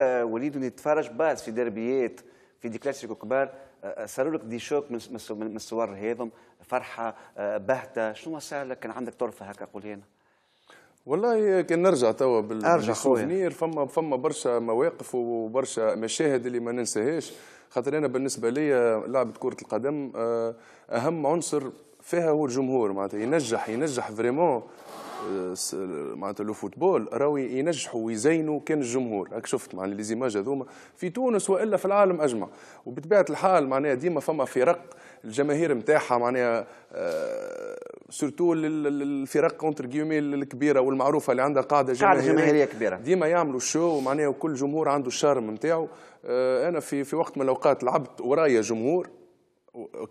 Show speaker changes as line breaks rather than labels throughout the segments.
آه، وليد نتفرج بعض في دربيات في دي كلاسيكو كبار آه، آه، صاروا لك دي شوك من الصور هذم فرحه بهته شنو صار لك كان عندك طرفه هكا قول هنا والله كان نرجع توا بالسوفنير فما فما برشا مواقف وبرشا مشاهد اللي ما ننساهاش خاطر انا بالنسبه لي لعبه كره القدم اهم عنصر فيها هو الجمهور معناتها ينجح ينجح فريمون معناتها لو فوتبول راهو ينجحوا ويزينوا كان الجمهور راك شفت معناها ليزيماج هذوما في تونس والا في العالم اجمع وبطبيعه الحال معناها ديما فما فرق الجماهير نتاعها معناها سورتو آه، الفرق اونتر كيومي الكبيره والمعروفه اللي عندها قاعده جماهيريه قاعده جماهيريه كبيره ديما يعملوا شو معناها وكل جمهور عنده الشارم نتاعو آه، انا في في وقت من الاوقات لعبت ورايا جمهور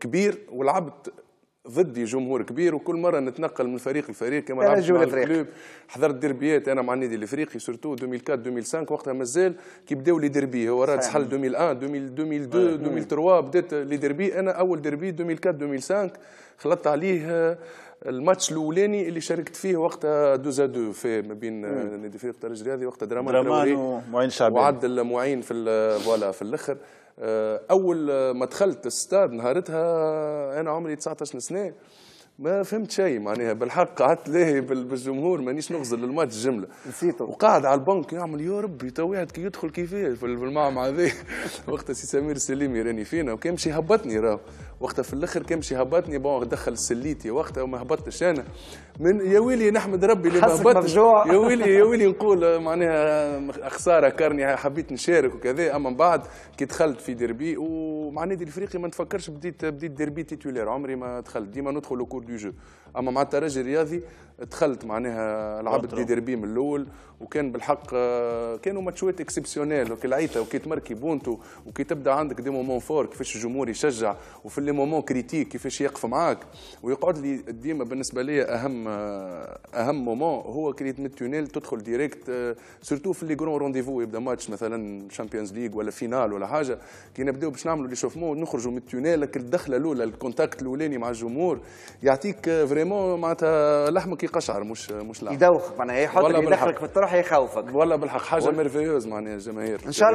كبير ولعبت ضدي جمهور كبير وكل مره نتنقل من فريق لفريق كما نعرف كلوب الكلوب حضرت ديربيات انا مع النادي الافريقي سورتو 2004 2005 وقتها مازال كي بداو لي ديربي هو راه تحل 2001 2002 2003 بدات لي ديربي انا اول ديربي 2004 2005 خلطت عليه الماتش الاولاني اللي شاركت فيه وقتها دوزا دو في ما بين النادي الافريقي والترجي هذه وقتها درامان دراما ومعين شعبي وعدل معين في فوالا في الاخر اول ما دخلت الستاد نهارتها انا عمري 19 سنه ما فهمت شيء معناها بالحق قعدت لاهي بالجمهور مانيش نغزل للماتش جمله نسيته وقاعد على البنك يعمل يا ربي تو واحد كي يدخل كيفاه في المعمعة هذا وقت سي سمير السليمي راني فينا وكان مشي هبطني راه وقتها في الاخر كان مشي هبطني بون دخل سليتي وقتها وما هبطتش انا من يا ويلي نحمد ربي اللي ما هبطتش يا ويلي يا ويلي نقول معناها خساره كارني حبيت نشارك وكذا اما من بعد كي دخلت في ديربي ومع النادي الافريقي ما نفكرش بديت بديت ديربي تيتولير عمري ما دخلت ديما ندخل وكل دو جو اما مع الترجي الرياضي دخلت معناها لعبت دي ديربي من الاول وكان بالحق آه، كانوا ماتشات اكسبسيونيل وكي لعيتها وكي تمركي بونتو وكي تبدا عندك دي مومون فور كيفاش الجمهور يشجع وفي لي مومون كريتيك كيفاش يقف معاك ويقعد لي ديما بالنسبه لي اهم آه، اهم مومون هو كي من التونيل تدخل ديريكت سورتو آه، في لي غرون رونديفو يبدا ماتش مثلا شامبيونز ليغ ولا فينال ولا حاجه كي نبداو باش نعملوا لي شوفمون ونخرجوا من التونيل الدخله الاولى الكونتاكت الاولاني مع الجمهور يعطيك فريمون معناتها لحمك يقشعر مش مش لحم يدوخ معناها يحطك يدخلك في الطرح يخوفك والله بالحق حاجه ميرفيوز معناها الجماهير ان شاء الله